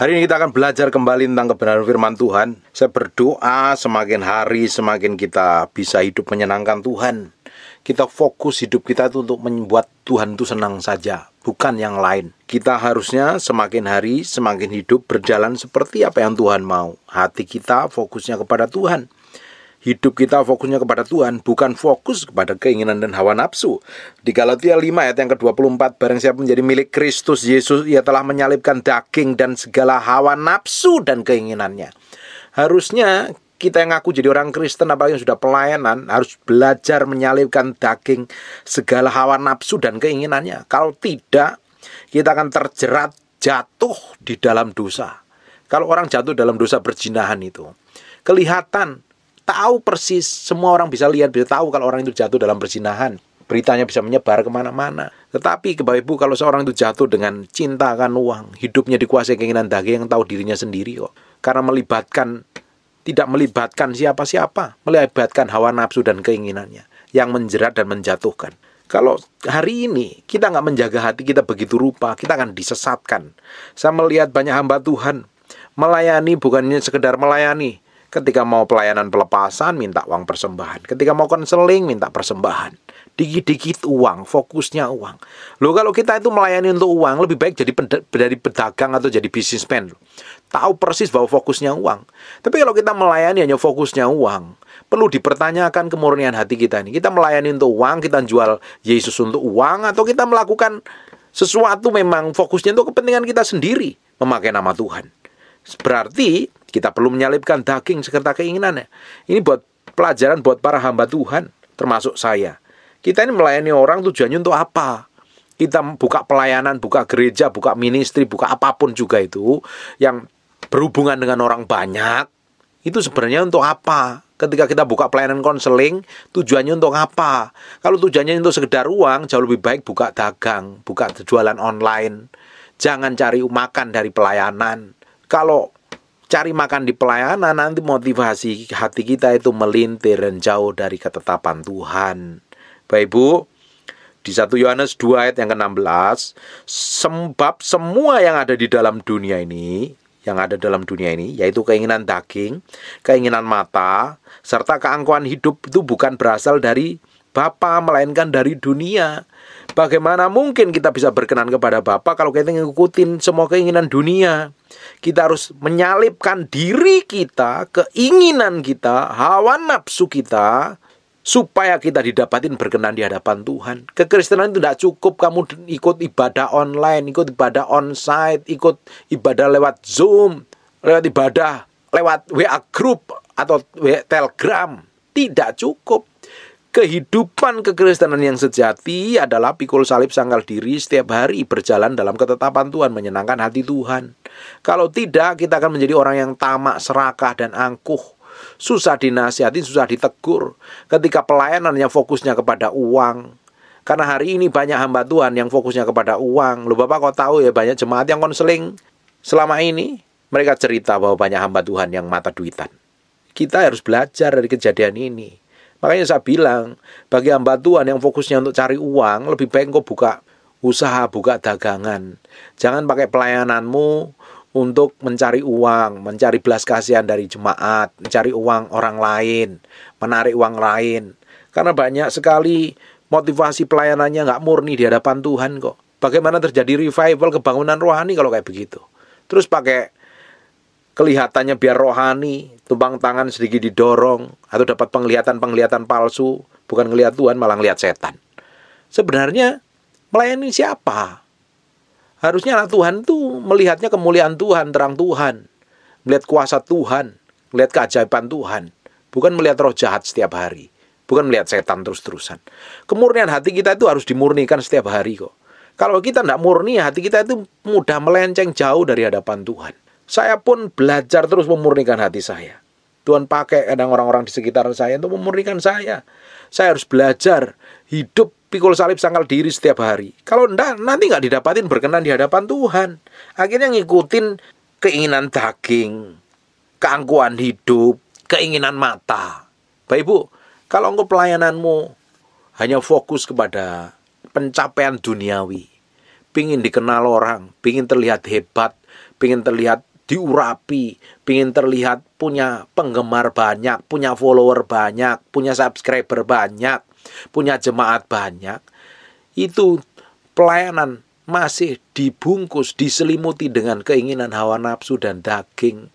Hari ini kita akan belajar kembali tentang kebenaran firman Tuhan. Saya berdoa semakin hari semakin kita bisa hidup menyenangkan Tuhan. Kita fokus hidup kita itu untuk membuat Tuhan itu senang saja, bukan yang lain. Kita harusnya semakin hari semakin hidup berjalan seperti apa yang Tuhan mau. Hati kita fokusnya kepada Tuhan. Hidup kita fokusnya kepada Tuhan, bukan fokus kepada keinginan dan hawa nafsu. Di Galatia 5 ayat yang ke-24, barang siapa menjadi milik Kristus Yesus, ia telah menyalibkan daging dan segala hawa nafsu dan keinginannya. Harusnya kita yang ngaku jadi orang Kristen apalagi yang sudah pelayanan harus belajar menyalibkan daging segala hawa nafsu dan keinginannya. Kalau tidak, kita akan terjerat jatuh di dalam dosa. Kalau orang jatuh dalam dosa berjinahan itu, kelihatan tahu persis semua orang bisa lihat bisa tahu kalau orang itu jatuh dalam perzinahan beritanya bisa menyebar kemana-mana tetapi Bapak Ibu kalau seorang itu jatuh dengan cinta akan uang hidupnya dikuasai keinginan daging yang tahu dirinya sendiri kok karena melibatkan tidak melibatkan siapa-siapa melibatkan hawa nafsu dan keinginannya yang menjerat dan menjatuhkan kalau hari ini kita nggak menjaga hati kita begitu rupa, kita akan disesatkan. Saya melihat banyak hamba Tuhan melayani bukannya sekedar melayani, Ketika mau pelayanan pelepasan, minta uang persembahan. Ketika mau konseling, minta persembahan. Dikit-dikit uang, fokusnya uang. Loh kalau kita itu melayani untuk uang, lebih baik jadi dari pedagang atau jadi bisnismen. Tahu persis bahwa fokusnya uang. Tapi kalau kita melayani hanya fokusnya uang, perlu dipertanyakan kemurnian hati kita ini. Kita melayani untuk uang, kita jual Yesus untuk uang, atau kita melakukan sesuatu memang fokusnya untuk kepentingan kita sendiri memakai nama Tuhan. Berarti kita perlu menyalipkan daging sekerta keinginannya. Ini buat pelajaran buat para hamba Tuhan, termasuk saya. Kita ini melayani orang tujuannya untuk apa? Kita buka pelayanan, buka gereja, buka ministry, buka apapun juga itu yang berhubungan dengan orang banyak. Itu sebenarnya untuk apa? Ketika kita buka pelayanan konseling, tujuannya untuk apa? Kalau tujuannya untuk sekedar uang, jauh lebih baik buka dagang, buka jualan online. Jangan cari makan dari pelayanan. Kalau cari makan di pelayanan nanti motivasi hati kita itu melintir dan jauh dari ketetapan Tuhan. Baik Ibu, di 1 Yohanes 2 ayat yang ke-16, sebab semua yang ada di dalam dunia ini, yang ada dalam dunia ini, yaitu keinginan daging, keinginan mata, serta keangkuhan hidup itu bukan berasal dari Bapa melainkan dari dunia. Bagaimana mungkin kita bisa berkenan kepada Bapa kalau kita ngikutin semua keinginan dunia? Kita harus menyalipkan diri kita, keinginan kita, hawa nafsu kita supaya kita didapatin berkenan di hadapan Tuhan. Kekristenan itu tidak cukup kamu ikut ibadah online, ikut ibadah onsite, ikut ibadah lewat Zoom, lewat ibadah lewat WA group atau Telegram. Tidak cukup. Kehidupan kekristenan yang sejati adalah pikul salib sangkal diri setiap hari berjalan dalam ketetapan Tuhan menyenangkan hati Tuhan. Kalau tidak kita akan menjadi orang yang tamak, serakah dan angkuh. Susah dinasihatin, susah ditegur. Ketika pelayanannya fokusnya kepada uang, karena hari ini banyak hamba Tuhan yang fokusnya kepada uang. Lu Bapak kau tahu ya banyak jemaat yang konseling selama ini mereka cerita bahwa banyak hamba Tuhan yang mata duitan. Kita harus belajar dari kejadian ini. Makanya saya bilang, bagi hamba Tuhan yang fokusnya untuk cari uang, lebih baik kau buka usaha, buka dagangan. Jangan pakai pelayananmu untuk mencari uang, mencari belas kasihan dari jemaat, mencari uang orang lain, menarik uang lain. Karena banyak sekali motivasi pelayanannya nggak murni di hadapan Tuhan kok. Bagaimana terjadi revival kebangunan rohani kalau kayak begitu? Terus pakai kelihatannya biar rohani, tumpang tangan sedikit didorong, atau dapat penglihatan-penglihatan palsu, bukan ngelihat Tuhan malah ngelihat setan. Sebenarnya melayani siapa? Harusnya anak Tuhan tuh melihatnya kemuliaan Tuhan, terang Tuhan, melihat kuasa Tuhan, melihat keajaiban Tuhan, bukan melihat roh jahat setiap hari, bukan melihat setan terus-terusan. Kemurnian hati kita itu harus dimurnikan setiap hari kok. Kalau kita tidak murni, hati kita itu mudah melenceng jauh dari hadapan Tuhan. Saya pun belajar terus memurnikan hati saya. Tuhan pakai kadang orang-orang di sekitar saya untuk memurnikan saya. Saya harus belajar hidup pikul salib sangkal diri setiap hari. Kalau enggak, nanti nggak didapatin berkenan di hadapan Tuhan. Akhirnya ngikutin keinginan daging, keangkuhan hidup, keinginan mata. Bapak Ibu, kalau engkau pelayananmu hanya fokus kepada pencapaian duniawi, pingin dikenal orang, pingin terlihat hebat, pingin terlihat diurapi, pingin terlihat punya penggemar banyak, punya follower banyak, punya subscriber banyak, punya jemaat banyak, itu pelayanan masih dibungkus, diselimuti dengan keinginan hawa nafsu dan daging.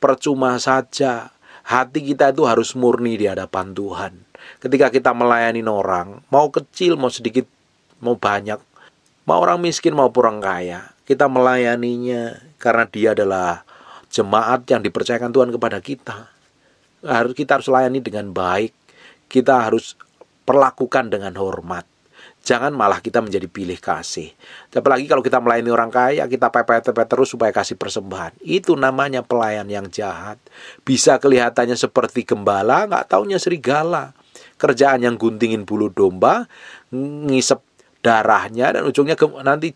Percuma saja, hati kita itu harus murni di hadapan Tuhan. Ketika kita melayani orang, mau kecil, mau sedikit, mau banyak, mau orang miskin mau orang kaya, kita melayaninya karena dia adalah jemaat yang dipercayakan Tuhan kepada kita. Harus kita harus layani dengan baik. Kita harus perlakukan dengan hormat. Jangan malah kita menjadi pilih kasih. Apalagi kalau kita melayani orang kaya, kita pepet-pepet terus supaya kasih persembahan. Itu namanya pelayan yang jahat. Bisa kelihatannya seperti gembala, nggak taunya serigala. Kerjaan yang guntingin bulu domba, ngisep darahnya dan ujungnya nanti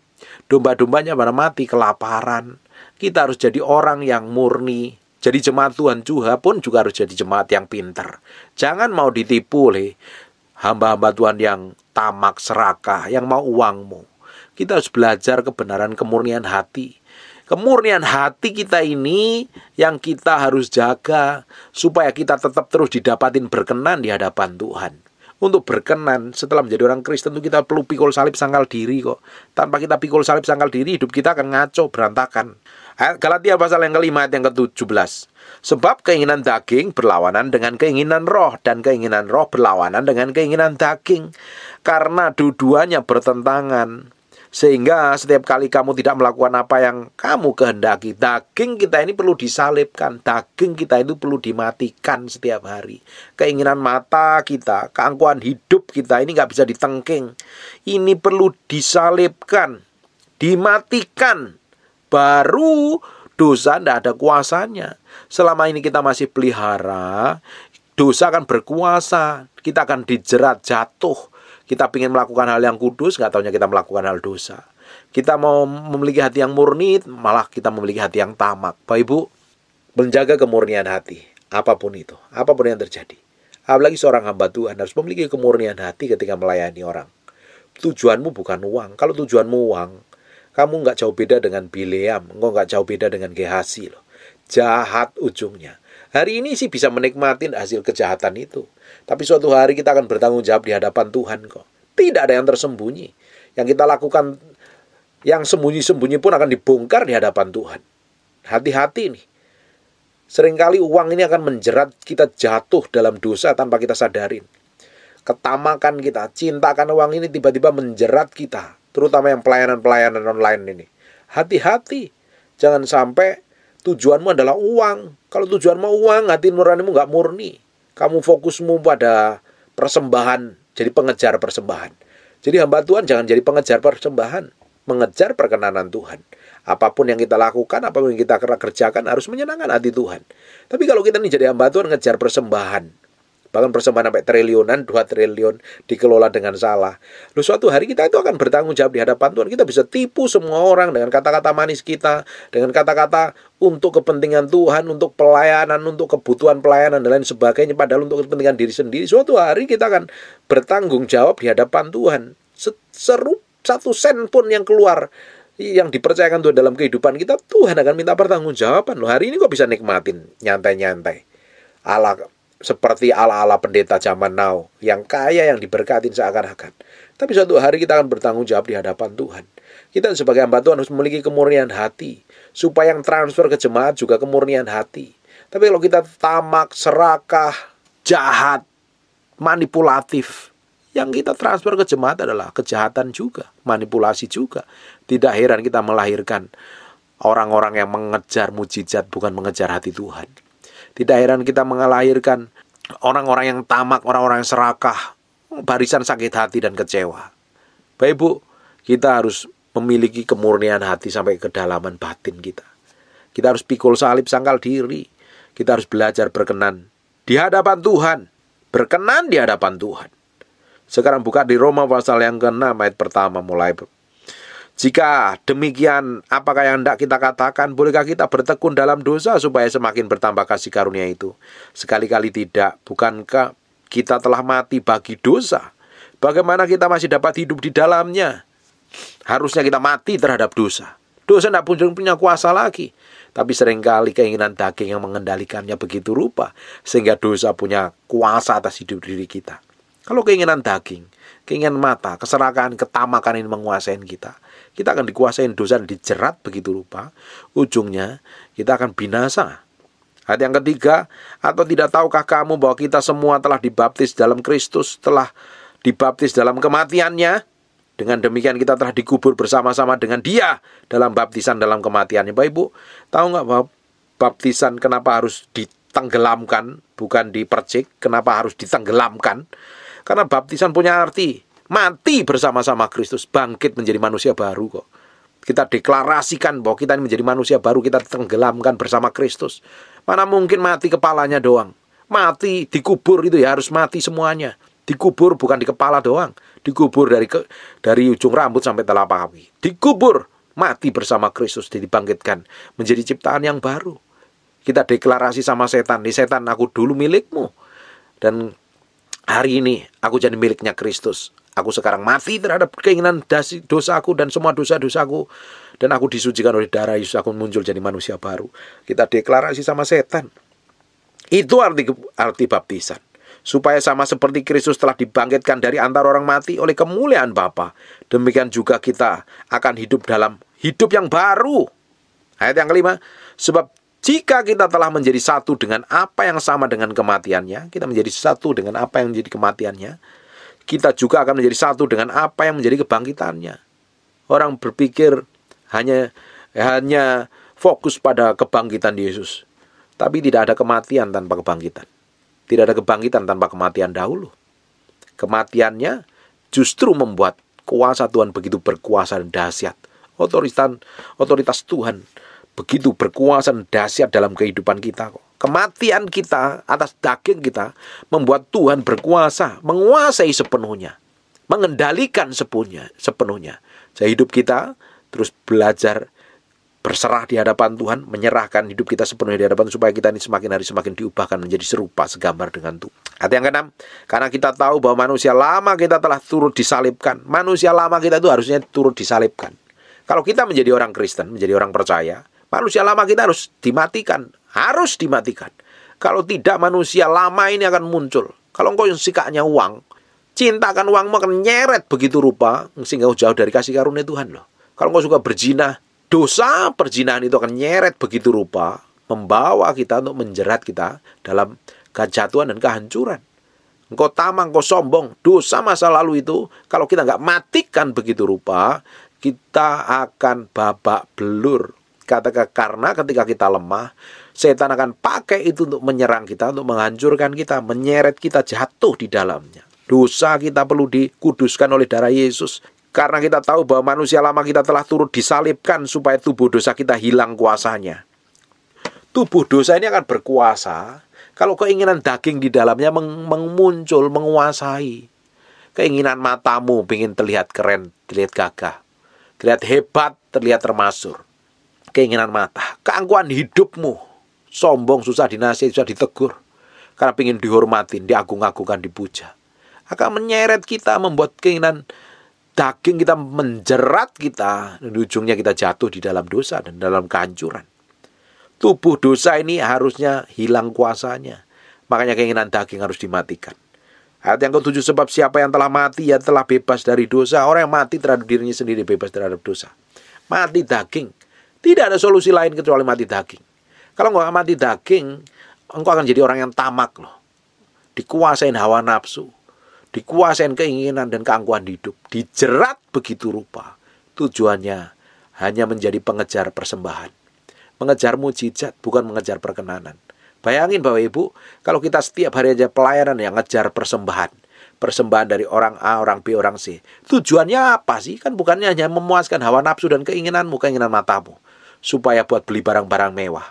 domba-dombanya pada mati kelaparan. Kita harus jadi orang yang murni. Jadi jemaat Tuhan juga pun juga harus jadi jemaat yang pinter. Jangan mau ditipu oleh hamba-hamba Tuhan yang tamak serakah, yang mau uangmu. Kita harus belajar kebenaran kemurnian hati. Kemurnian hati kita ini yang kita harus jaga supaya kita tetap terus didapatin berkenan di hadapan Tuhan untuk berkenan setelah menjadi orang Kristen itu kita perlu pikul salib sangkal diri kok. Tanpa kita pikul salib sangkal diri hidup kita akan ngaco berantakan. Ayat Galatia pasal yang kelima ayat yang ke-17. Sebab keinginan daging berlawanan dengan keinginan roh dan keinginan roh berlawanan dengan keinginan daging karena dua-duanya bertentangan. Sehingga setiap kali kamu tidak melakukan apa yang kamu kehendaki, daging kita ini perlu disalibkan, daging kita itu perlu dimatikan setiap hari. Keinginan mata kita, keangkuhan hidup kita ini nggak bisa ditengking. Ini perlu disalibkan, dimatikan, baru dosa tidak ada kuasanya. Selama ini kita masih pelihara, dosa akan berkuasa, kita akan dijerat jatuh kita ingin melakukan hal yang kudus, nggak taunya kita melakukan hal dosa. Kita mau memiliki hati yang murni, malah kita memiliki hati yang tamak. Bapak Ibu, menjaga kemurnian hati, apapun itu, apapun yang terjadi. Apalagi seorang hamba Tuhan harus memiliki kemurnian hati ketika melayani orang. Tujuanmu bukan uang. Kalau tujuanmu uang, kamu nggak jauh beda dengan Bileam, engkau nggak jauh beda dengan Gehasi loh. Jahat ujungnya. Hari ini sih bisa menikmati hasil kejahatan itu. Tapi suatu hari kita akan bertanggung jawab di hadapan Tuhan kok. Tidak ada yang tersembunyi. Yang kita lakukan yang sembunyi-sembunyi pun akan dibongkar di hadapan Tuhan. Hati-hati nih. Seringkali uang ini akan menjerat kita jatuh dalam dosa tanpa kita sadarin. Ketamakan kita, cintakan uang ini tiba-tiba menjerat kita. Terutama yang pelayanan-pelayanan online ini. Hati-hati. Jangan sampai tujuanmu adalah uang. Kalau tujuanmu uang, hati nuranimu nggak murni kamu fokusmu pada persembahan, jadi pengejar persembahan. Jadi hamba Tuhan jangan jadi pengejar persembahan, mengejar perkenanan Tuhan. Apapun yang kita lakukan, apapun yang kita kerjakan harus menyenangkan hati Tuhan. Tapi kalau kita nih jadi hamba Tuhan ngejar persembahan, bahkan persembahan sampai triliunan, dua triliun dikelola dengan salah. Lu suatu hari kita itu akan bertanggung jawab di hadapan Tuhan. Kita bisa tipu semua orang dengan kata-kata manis kita, dengan kata-kata untuk kepentingan Tuhan, untuk pelayanan, untuk kebutuhan pelayanan dan lain sebagainya padahal untuk kepentingan diri sendiri. Suatu hari kita akan bertanggung jawab di hadapan Tuhan. Seru satu sen pun yang keluar yang dipercayakan Tuhan dalam kehidupan kita, Tuhan akan minta pertanggungjawaban. Loh, hari ini kok bisa nikmatin nyantai-nyantai. Ala seperti ala-ala pendeta zaman now yang kaya yang diberkatin seakan-akan. Tapi suatu hari kita akan bertanggung jawab di hadapan Tuhan. Kita sebagai hamba Tuhan harus memiliki kemurnian hati supaya yang transfer ke jemaat juga kemurnian hati. Tapi kalau kita tamak, serakah, jahat, manipulatif, yang kita transfer ke jemaat adalah kejahatan juga, manipulasi juga. Tidak heran kita melahirkan orang-orang yang mengejar mujizat bukan mengejar hati Tuhan. Tidak heran kita mengalahirkan orang-orang yang tamak, orang-orang yang serakah, barisan sakit hati dan kecewa. Baik Bu, kita harus memiliki kemurnian hati sampai kedalaman batin kita. Kita harus pikul salib sangkal diri. Kita harus belajar berkenan di hadapan Tuhan. Berkenan di hadapan Tuhan. Sekarang buka di Roma pasal yang ke-6 ayat pertama mulai jika demikian, apakah yang hendak kita katakan? Bolehkah kita bertekun dalam dosa supaya semakin bertambah kasih karunia itu? Sekali-kali tidak. Bukankah kita telah mati bagi dosa? Bagaimana kita masih dapat hidup di dalamnya? Harusnya kita mati terhadap dosa. Dosa tidak pun punya kuasa lagi. Tapi seringkali keinginan daging yang mengendalikannya begitu rupa. Sehingga dosa punya kuasa atas hidup diri kita. Kalau keinginan daging keinginan mata, keserakahan, ketamakan ini menguasai kita. Kita akan dikuasai dosa dijerat begitu rupa. Ujungnya kita akan binasa. Ayat yang ketiga, atau tidak tahukah kamu bahwa kita semua telah dibaptis dalam Kristus, telah dibaptis dalam kematiannya? Dengan demikian kita telah dikubur bersama-sama dengan dia dalam baptisan dalam kematiannya. Bapak Ibu, tahu nggak bahwa baptisan kenapa harus ditenggelamkan, bukan dipercik, kenapa harus ditenggelamkan? Karena baptisan punya arti. Mati bersama-sama Kristus, bangkit menjadi manusia baru kok. Kita deklarasikan bahwa kita ini menjadi manusia baru, kita tenggelamkan bersama Kristus. Mana mungkin mati kepalanya doang. Mati dikubur itu ya harus mati semuanya. Dikubur bukan di kepala doang, dikubur dari ke, dari ujung rambut sampai telapak kaki. Dikubur, mati bersama Kristus dibangkitkan menjadi ciptaan yang baru. Kita deklarasi sama setan, di setan aku dulu milikmu. Dan Hari ini aku jadi miliknya Kristus. Aku sekarang mati terhadap keinginan dosaku dan semua dosa-dosaku. Dan aku disucikan oleh darah Yesus. Aku muncul jadi manusia baru. Kita deklarasi sama setan. Itu arti, arti baptisan. Supaya sama seperti Kristus telah dibangkitkan dari antara orang mati oleh kemuliaan Bapa. Demikian juga kita akan hidup dalam hidup yang baru. Ayat yang kelima. Sebab jika kita telah menjadi satu dengan apa yang sama dengan kematiannya, kita menjadi satu dengan apa yang menjadi kematiannya, kita juga akan menjadi satu dengan apa yang menjadi kebangkitannya. Orang berpikir hanya hanya fokus pada kebangkitan Yesus, tapi tidak ada kematian tanpa kebangkitan. Tidak ada kebangkitan tanpa kematian dahulu. Kematiannya justru membuat kuasa Tuhan begitu berkuasa dan dahsyat. Otoritas otoritas Tuhan begitu berkuasa dan dahsyat dalam kehidupan kita kok. Kematian kita atas daging kita membuat Tuhan berkuasa, menguasai sepenuhnya, mengendalikan sepenuhnya, sepenuhnya. Jadi hidup kita terus belajar berserah di hadapan Tuhan, menyerahkan hidup kita sepenuhnya di hadapan supaya kita ini semakin hari semakin diubahkan menjadi serupa segambar dengan Tuhan. Hati yang keenam, karena kita tahu bahwa manusia lama kita telah turut disalibkan. Manusia lama kita itu harusnya turut disalibkan. Kalau kita menjadi orang Kristen, menjadi orang percaya, Manusia lama kita harus dimatikan, harus dimatikan. Kalau tidak manusia lama ini akan muncul. Kalau engkau yang sikapnya uang, cinta akan uang akan nyeret begitu rupa sehingga jauh dari kasih karunia Tuhan loh. Kalau engkau suka berzina, dosa perzinahan itu akan nyeret begitu rupa membawa kita untuk menjerat kita dalam kejatuhan dan kehancuran. Engkau tamang, engkau sombong, dosa masa lalu itu kalau kita nggak matikan begitu rupa, kita akan babak belur. Katakan karena ketika kita lemah, setan akan pakai itu untuk menyerang kita, untuk menghancurkan kita, menyeret kita jatuh di dalamnya. Dosa kita perlu dikuduskan oleh darah Yesus. Karena kita tahu bahwa manusia lama kita telah turut disalibkan supaya tubuh dosa kita hilang kuasanya. Tubuh dosa ini akan berkuasa kalau keinginan daging di dalamnya meng menguasai. Keinginan matamu ingin terlihat keren, terlihat gagah, terlihat hebat, terlihat termasuk keinginan mata, keangkuhan hidupmu, sombong susah dinasih, susah ditegur, karena ingin dihormati, diagung-agungkan, dipuja. Akan menyeret kita, membuat keinginan daging kita menjerat kita, dan ujungnya kita jatuh di dalam dosa dan dalam kehancuran. Tubuh dosa ini harusnya hilang kuasanya. Makanya keinginan daging harus dimatikan. Ayat yang ketujuh sebab siapa yang telah mati ya telah bebas dari dosa. Orang yang mati terhadap dirinya sendiri bebas terhadap dosa. Mati daging. Tidak ada solusi lain kecuali mati daging. Kalau nggak mati daging, engkau akan jadi orang yang tamak loh. Dikuasain hawa nafsu, dikuasain keinginan dan keangkuhan hidup, dijerat begitu rupa. Tujuannya hanya menjadi pengejar persembahan. Mengejar mujizat, bukan mengejar perkenanan. Bayangin Bapak Ibu, kalau kita setiap hari aja pelayanan yang ngejar persembahan, persembahan dari orang A, orang B, orang C. Tujuannya apa sih? Kan bukannya hanya memuaskan hawa nafsu dan keinginanmu, keinginan matamu supaya buat beli barang-barang mewah.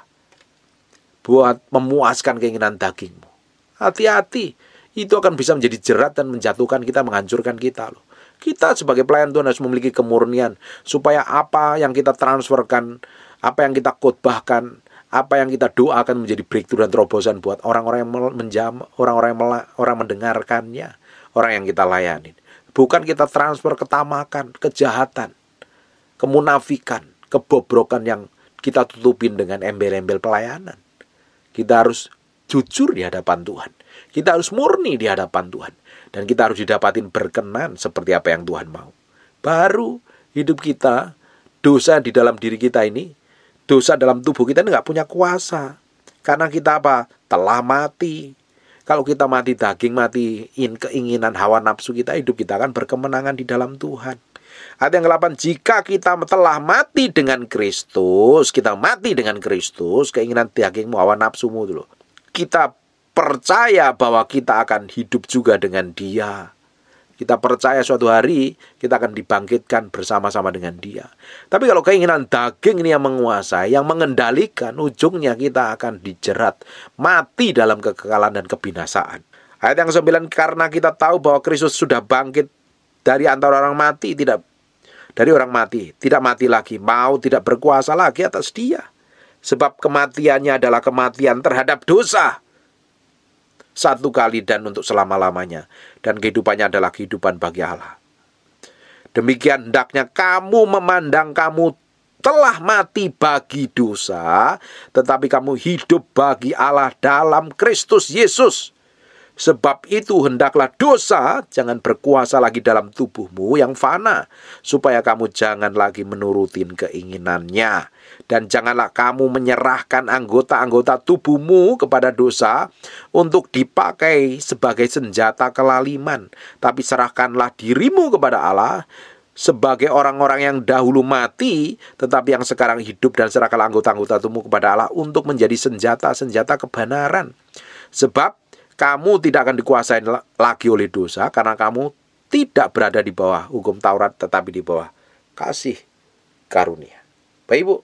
Buat memuaskan keinginan dagingmu. Hati-hati, itu akan bisa menjadi jerat dan menjatuhkan kita, menghancurkan kita loh. Kita sebagai pelayan Tuhan harus memiliki kemurnian supaya apa yang kita transferkan, apa yang kita khotbahkan, apa yang kita doakan menjadi breakthrough dan terobosan buat orang-orang yang menjam, orang-orang yang mela- orang mendengarkannya, orang yang kita layani. Bukan kita transfer ketamakan, kejahatan, kemunafikan kebobrokan yang kita tutupin dengan embel-embel pelayanan. Kita harus jujur di hadapan Tuhan. Kita harus murni di hadapan Tuhan. Dan kita harus didapatin berkenan seperti apa yang Tuhan mau. Baru hidup kita, dosa di dalam diri kita ini, dosa dalam tubuh kita ini nggak punya kuasa. Karena kita apa? Telah mati. Kalau kita mati daging, mati keinginan hawa nafsu kita, hidup kita akan berkemenangan di dalam Tuhan. Ayat yang ke-8, jika kita telah mati dengan Kristus, kita mati dengan Kristus, keinginan dagingmu, hawa nafsumu dulu. Kita percaya bahwa kita akan hidup juga dengan dia. Kita percaya suatu hari kita akan dibangkitkan bersama-sama dengan dia. Tapi kalau keinginan daging ini yang menguasai, yang mengendalikan, ujungnya kita akan dijerat, mati dalam kekekalan dan kebinasaan. Ayat yang 9, karena kita tahu bahwa Kristus sudah bangkit dari antara orang mati tidak dari orang mati tidak mati lagi mau tidak berkuasa lagi atas dia sebab kematiannya adalah kematian terhadap dosa satu kali dan untuk selama-lamanya dan kehidupannya adalah kehidupan bagi Allah demikian hendaknya kamu memandang kamu telah mati bagi dosa, tetapi kamu hidup bagi Allah dalam Kristus Yesus. Sebab itu hendaklah dosa jangan berkuasa lagi dalam tubuhmu yang fana, supaya kamu jangan lagi menurutin keinginannya. Dan janganlah kamu menyerahkan anggota-anggota tubuhmu kepada dosa untuk dipakai sebagai senjata kelaliman. Tapi serahkanlah dirimu kepada Allah sebagai orang-orang yang dahulu mati tetapi yang sekarang hidup dan serahkan anggota-anggota tubuhmu kepada Allah untuk menjadi senjata-senjata kebenaran. Sebab kamu tidak akan dikuasai lagi oleh dosa karena kamu tidak berada di bawah hukum Taurat tetapi di bawah kasih karunia. Baik Ibu,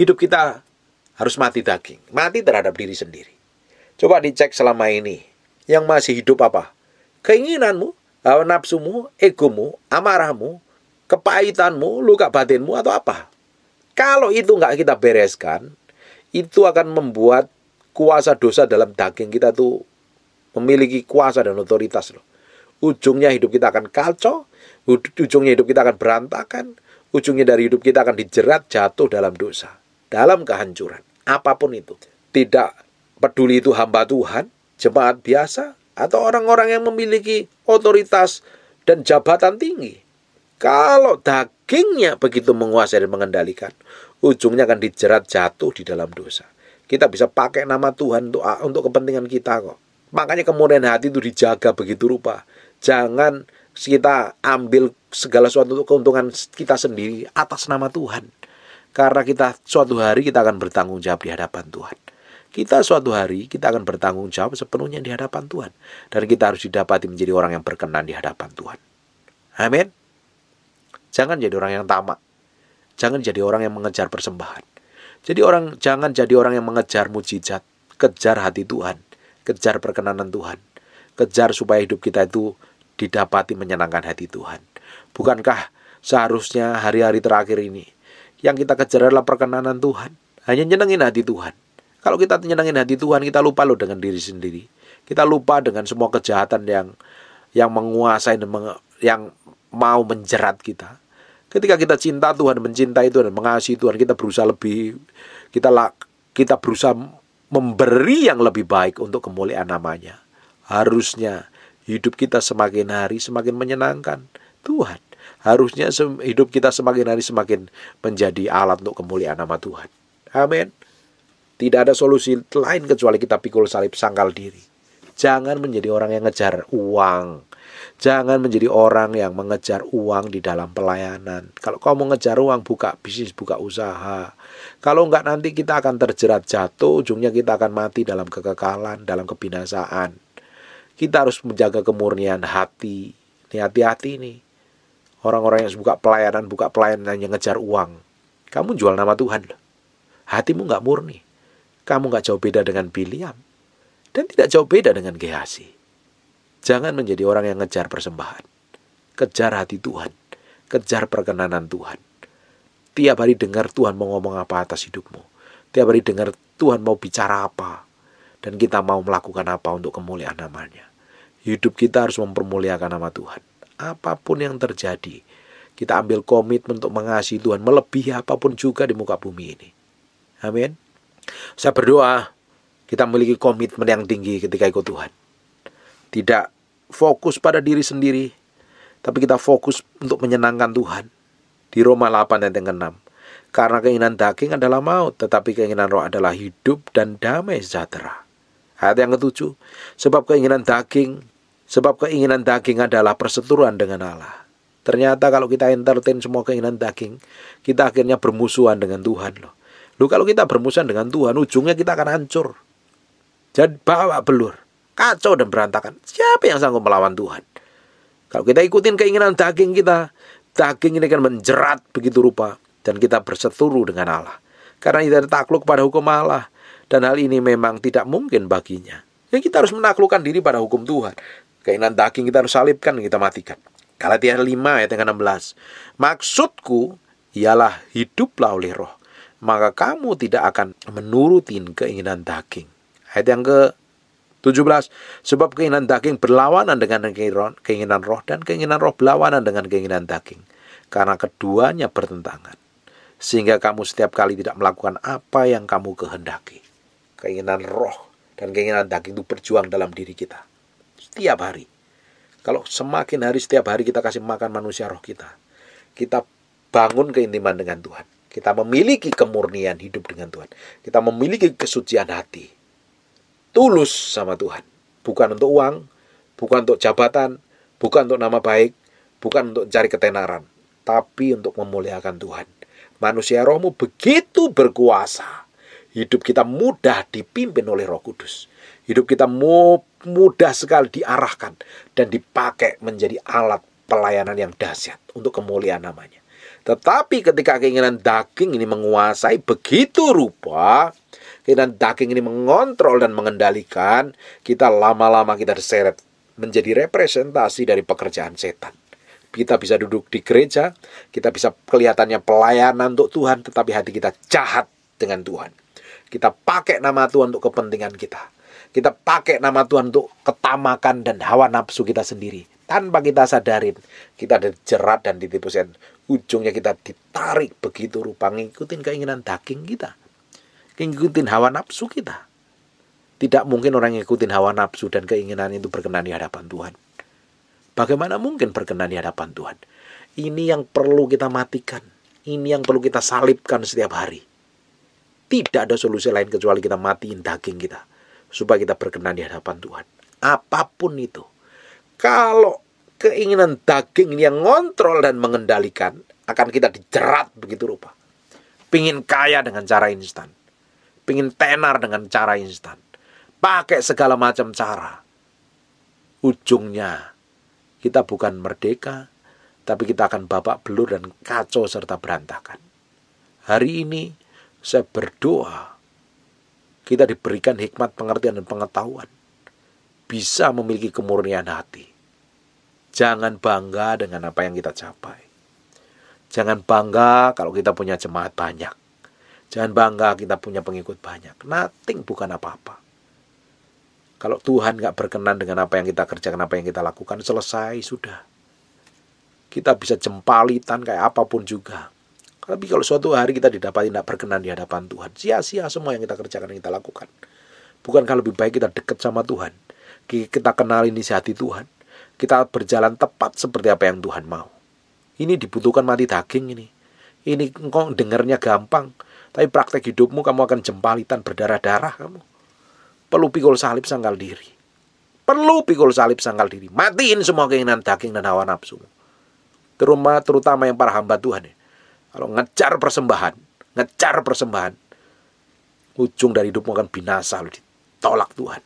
hidup kita harus mati daging, mati terhadap diri sendiri. Coba dicek selama ini, yang masih hidup apa? Keinginanmu, hawa nafsumu, egomu, amarahmu, kepahitanmu, luka batinmu atau apa? Kalau itu nggak kita bereskan, itu akan membuat kuasa dosa dalam daging kita tuh memiliki kuasa dan otoritas loh. Ujungnya hidup kita akan kacau, ujungnya hidup kita akan berantakan, ujungnya dari hidup kita akan dijerat jatuh dalam dosa, dalam kehancuran, apapun itu. Tidak peduli itu hamba Tuhan, jemaat biasa, atau orang-orang yang memiliki otoritas dan jabatan tinggi. Kalau dagingnya begitu menguasai dan mengendalikan, ujungnya akan dijerat jatuh di dalam dosa. Kita bisa pakai nama Tuhan untuk, untuk kepentingan kita kok. Makanya kemurnian hati itu dijaga begitu rupa. Jangan kita ambil segala sesuatu untuk keuntungan kita sendiri atas nama Tuhan. Karena kita suatu hari kita akan bertanggung jawab di hadapan Tuhan. Kita suatu hari kita akan bertanggung jawab sepenuhnya di hadapan Tuhan. Dan kita harus didapati menjadi orang yang berkenan di hadapan Tuhan. Amin. Jangan jadi orang yang tamak. Jangan jadi orang yang mengejar persembahan. Jadi orang jangan jadi orang yang mengejar mujizat, kejar hati Tuhan. Kejar perkenanan Tuhan. Kejar supaya hidup kita itu didapati menyenangkan hati Tuhan. Bukankah seharusnya hari-hari terakhir ini yang kita kejar adalah perkenanan Tuhan. Hanya nyenengin hati Tuhan. Kalau kita nyenengin hati Tuhan, kita lupa loh dengan diri sendiri. Kita lupa dengan semua kejahatan yang yang menguasai dan menge, yang mau menjerat kita. Ketika kita cinta Tuhan, mencintai Tuhan, mengasihi Tuhan, kita berusaha lebih, kita kita berusaha memberi yang lebih baik untuk kemuliaan namanya. Harusnya hidup kita semakin hari semakin menyenangkan Tuhan. Harusnya hidup kita semakin hari semakin menjadi alat untuk kemuliaan nama Tuhan. Amin. Tidak ada solusi lain kecuali kita pikul salib sangkal diri. Jangan menjadi orang yang ngejar uang Jangan menjadi orang yang mengejar uang di dalam pelayanan. Kalau kau ngejar uang, buka bisnis, buka usaha. Kalau enggak nanti kita akan terjerat jatuh, ujungnya kita akan mati dalam kekekalan, dalam kebinasaan. Kita harus menjaga kemurnian hati. Ini hati-hati nih. Orang-orang yang buka pelayanan, buka pelayanan yang ngejar uang. Kamu jual nama Tuhan loh. Hatimu enggak murni. Kamu enggak jauh beda dengan Biliam. Dan tidak jauh beda dengan Gehasi. Jangan menjadi orang yang ngejar persembahan. Kejar hati Tuhan. Kejar perkenanan Tuhan. Tiap hari dengar Tuhan mau ngomong apa atas hidupmu. Tiap hari dengar Tuhan mau bicara apa. Dan kita mau melakukan apa untuk kemuliaan namanya. Hidup kita harus mempermuliakan nama Tuhan. Apapun yang terjadi, kita ambil komitmen untuk mengasihi Tuhan melebihi apapun juga di muka bumi ini. Amin. Saya berdoa kita memiliki komitmen yang tinggi ketika ikut Tuhan tidak fokus pada diri sendiri, tapi kita fokus untuk menyenangkan Tuhan. Di Roma 8 dan 6. Karena keinginan daging adalah maut, tetapi keinginan roh adalah hidup dan damai sejahtera. Ayat yang ketujuh, sebab keinginan daging, sebab keinginan daging adalah perseturuan dengan Allah. Ternyata kalau kita entertain semua keinginan daging, kita akhirnya bermusuhan dengan Tuhan loh. Lalu kalau kita bermusuhan dengan Tuhan, ujungnya kita akan hancur. Jadi bawa belur kacau dan berantakan. Siapa yang sanggup melawan Tuhan? Kalau kita ikutin keinginan daging kita, daging ini akan menjerat begitu rupa dan kita berseturu dengan Allah. Karena kita takluk pada hukum Allah dan hal ini memang tidak mungkin baginya. Ya kita harus menaklukkan diri pada hukum Tuhan. Keinginan daging kita harus salibkan, dan kita matikan. Galatia 5 ayat yang 16. Maksudku ialah hiduplah oleh roh. Maka kamu tidak akan menurutin keinginan daging. Ayat yang ke 17. Sebab keinginan daging berlawanan dengan keinginan roh dan keinginan roh berlawanan dengan keinginan daging. Karena keduanya bertentangan. Sehingga kamu setiap kali tidak melakukan apa yang kamu kehendaki. Keinginan roh dan keinginan daging itu berjuang dalam diri kita. Setiap hari. Kalau semakin hari setiap hari kita kasih makan manusia roh kita. Kita bangun keintiman dengan Tuhan. Kita memiliki kemurnian hidup dengan Tuhan. Kita memiliki kesucian hati tulus sama Tuhan. Bukan untuk uang, bukan untuk jabatan, bukan untuk nama baik, bukan untuk cari ketenaran, tapi untuk memuliakan Tuhan. Manusia rohmu begitu berkuasa. Hidup kita mudah dipimpin oleh Roh Kudus. Hidup kita mudah sekali diarahkan dan dipakai menjadi alat pelayanan yang dahsyat untuk kemuliaan namanya. Tetapi ketika keinginan daging ini menguasai begitu rupa, keinginan daging ini mengontrol dan mengendalikan, kita lama-lama kita diseret menjadi representasi dari pekerjaan setan. Kita bisa duduk di gereja, kita bisa kelihatannya pelayanan untuk Tuhan, tetapi hati kita jahat dengan Tuhan. Kita pakai nama Tuhan untuk kepentingan kita. Kita pakai nama Tuhan untuk ketamakan dan hawa nafsu kita sendiri tanpa kita sadarin kita ada jerat dan ditipu ujungnya kita ditarik begitu rupa ngikutin keinginan daging kita ngikutin hawa nafsu kita. Tidak mungkin orang yang ngikutin hawa nafsu dan keinginan itu berkenan di hadapan Tuhan. Bagaimana mungkin berkenan di hadapan Tuhan? Ini yang perlu kita matikan. Ini yang perlu kita salibkan setiap hari. Tidak ada solusi lain kecuali kita matiin daging kita. Supaya kita berkenan di hadapan Tuhan. Apapun itu. Kalau keinginan daging ini yang ngontrol dan mengendalikan, akan kita dijerat begitu rupa. Pingin kaya dengan cara instan pingin tenar dengan cara instan. Pakai segala macam cara. Ujungnya, kita bukan merdeka, tapi kita akan babak belur dan kacau serta berantakan. Hari ini, saya berdoa, kita diberikan hikmat pengertian dan pengetahuan. Bisa memiliki kemurnian hati. Jangan bangga dengan apa yang kita capai. Jangan bangga kalau kita punya jemaat banyak. Jangan bangga kita punya pengikut banyak. Nothing bukan apa-apa. Kalau Tuhan nggak berkenan dengan apa yang kita kerjakan, apa yang kita lakukan, selesai, sudah. Kita bisa jempalitan kayak apapun juga. Tapi kalau suatu hari kita didapati tidak berkenan di hadapan Tuhan, sia-sia semua yang kita kerjakan, yang kita lakukan. Bukankah lebih baik kita dekat sama Tuhan? Kita kenal ini hati Tuhan. Kita berjalan tepat seperti apa yang Tuhan mau. Ini dibutuhkan mati daging ini. Ini engkau dengarnya gampang tapi praktek hidupmu kamu akan jempalitan berdarah-darah kamu. Perlu pikul salib sangkal diri. Perlu pikul salib sangkal diri. Matiin semua keinginan daging dan hawa nafsu. Terutama, terutama yang para hamba Tuhan. Ya. Kalau ngejar persembahan, ngejar persembahan, ujung dari hidupmu akan binasa, lu ditolak Tuhan.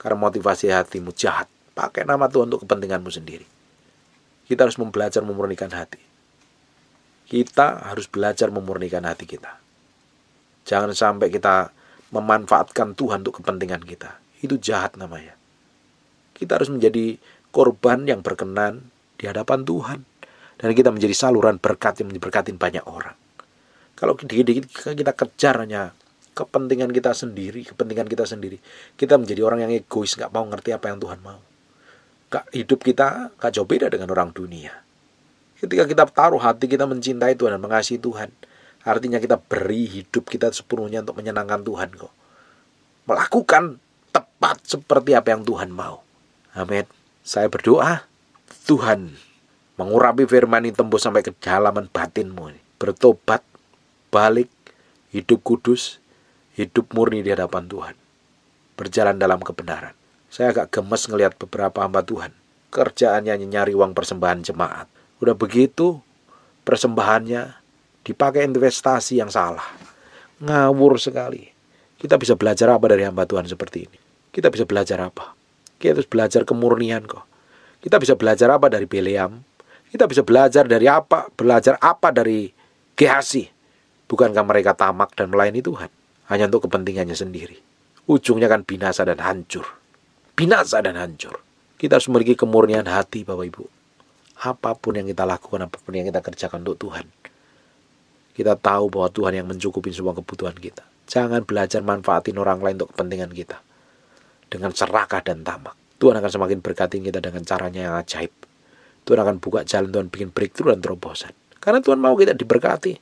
Karena motivasi hatimu jahat. Pakai nama Tuhan untuk kepentinganmu sendiri. Kita harus belajar memurnikan hati. Kita harus belajar memurnikan hati kita. Jangan sampai kita memanfaatkan Tuhan untuk kepentingan kita. Itu jahat namanya. Kita harus menjadi korban yang berkenan di hadapan Tuhan. Dan kita menjadi saluran berkat yang diberkatin banyak orang. Kalau dikit-dikit kita kejar hanya kepentingan kita sendiri, kepentingan kita sendiri. Kita menjadi orang yang egois, nggak mau ngerti apa yang Tuhan mau. Gak, hidup kita gak jauh beda dengan orang dunia. Ketika kita taruh hati kita mencintai Tuhan dan mengasihi Tuhan, Artinya kita beri hidup kita sepenuhnya untuk menyenangkan Tuhan kok. Melakukan tepat seperti apa yang Tuhan mau. Amin. Saya berdoa Tuhan mengurapi firman ini tembus sampai ke halaman batinmu. Bertobat, balik, hidup kudus, hidup murni di hadapan Tuhan. Berjalan dalam kebenaran. Saya agak gemes ngelihat beberapa hamba Tuhan. Kerjaannya nyari uang persembahan jemaat. Udah begitu, persembahannya dipakai investasi yang salah. Ngawur sekali. Kita bisa belajar apa dari hamba Tuhan seperti ini? Kita bisa belajar apa? Kita harus belajar kemurnian kok. Kita bisa belajar apa dari Beliam? Kita bisa belajar dari apa? Belajar apa dari Gehasi? Bukankah mereka tamak dan melayani Tuhan? Hanya untuk kepentingannya sendiri. Ujungnya kan binasa dan hancur. Binasa dan hancur. Kita harus memiliki kemurnian hati Bapak Ibu. Apapun yang kita lakukan, apapun yang kita kerjakan untuk Tuhan kita tahu bahwa Tuhan yang mencukupi semua kebutuhan kita. Jangan belajar manfaatin orang lain untuk kepentingan kita. Dengan serakah dan tamak. Tuhan akan semakin berkati kita dengan caranya yang ajaib. Tuhan akan buka jalan, Tuhan bikin breakthrough dan terobosan. Karena Tuhan mau kita diberkati.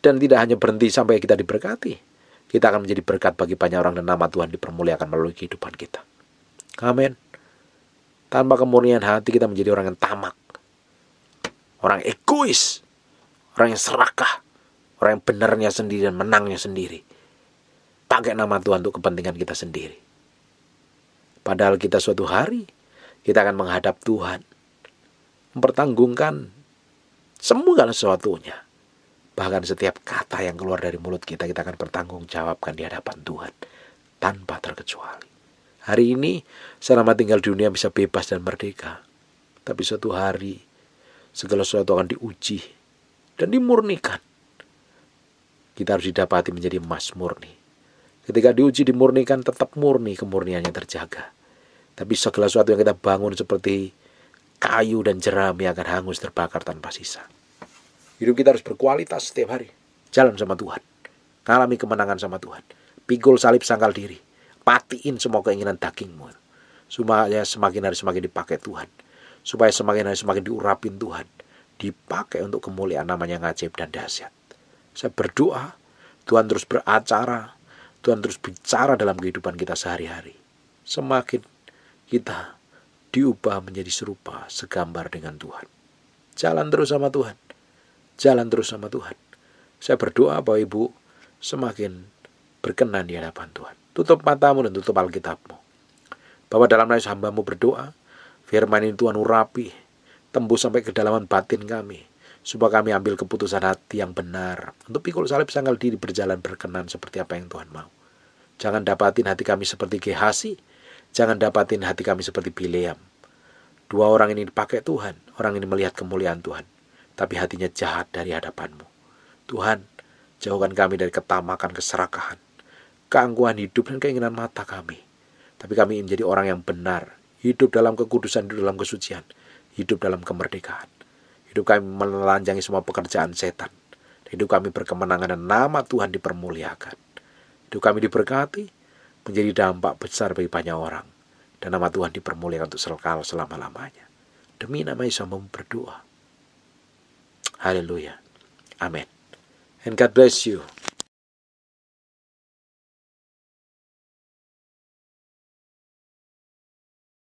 Dan tidak hanya berhenti sampai kita diberkati. Kita akan menjadi berkat bagi banyak orang dan nama Tuhan dipermuliakan melalui kehidupan kita. Amin. Tanpa kemurnian hati kita menjadi orang yang tamak. Orang egois orang yang serakah, orang yang benarnya sendiri dan menangnya sendiri. Pakai nama Tuhan untuk kepentingan kita sendiri. Padahal kita suatu hari kita akan menghadap Tuhan, mempertanggungkan semua sesuatunya. Bahkan setiap kata yang keluar dari mulut kita, kita akan bertanggung jawabkan di hadapan Tuhan tanpa terkecuali. Hari ini, selama tinggal di dunia bisa bebas dan merdeka. Tapi suatu hari, segala sesuatu akan diuji dan dimurnikan. Kita harus didapati menjadi emas murni. Ketika diuji dimurnikan tetap murni kemurniannya terjaga. Tapi segala sesuatu yang kita bangun seperti kayu dan jerami akan hangus terbakar tanpa sisa. Hidup kita harus berkualitas setiap hari. Jalan sama Tuhan. Alami kemenangan sama Tuhan. Pikul salib sangkal diri. Patiin semua keinginan dagingmu. Supaya semakin hari semakin dipakai Tuhan. Supaya semakin hari semakin diurapin Tuhan dipakai untuk kemuliaan namanya ngajib dan dahsyat. Saya berdoa, Tuhan terus beracara, Tuhan terus bicara dalam kehidupan kita sehari-hari. Semakin kita diubah menjadi serupa, segambar dengan Tuhan. Jalan terus sama Tuhan. Jalan terus sama Tuhan. Saya berdoa bahwa Ibu semakin berkenan di hadapan Tuhan. Tutup matamu dan tutup Alkitabmu. Bahwa dalam nama hambamu berdoa, firman ini Tuhan urapi, tembus sampai kedalaman batin kami. Supaya kami ambil keputusan hati yang benar. Untuk pikul salib sanggal diri berjalan berkenan seperti apa yang Tuhan mau. Jangan dapatin hati kami seperti Gehasi. Jangan dapatin hati kami seperti Bileam. Dua orang ini dipakai Tuhan. Orang ini melihat kemuliaan Tuhan. Tapi hatinya jahat dari hadapanmu. Tuhan, jauhkan kami dari ketamakan keserakahan. Keangkuhan hidup dan keinginan mata kami. Tapi kami ingin menjadi orang yang benar. Hidup dalam kekudusan, hidup dalam kesucian hidup dalam kemerdekaan. Hidup kami menelanjangi semua pekerjaan setan. Hidup kami berkemenangan dan nama Tuhan dipermuliakan. Hidup kami diberkati, menjadi dampak besar bagi banyak orang. Dan nama Tuhan dipermuliakan untuk selama-lamanya. Demi nama Yesus mau berdoa. Haleluya. Amin. And God bless you.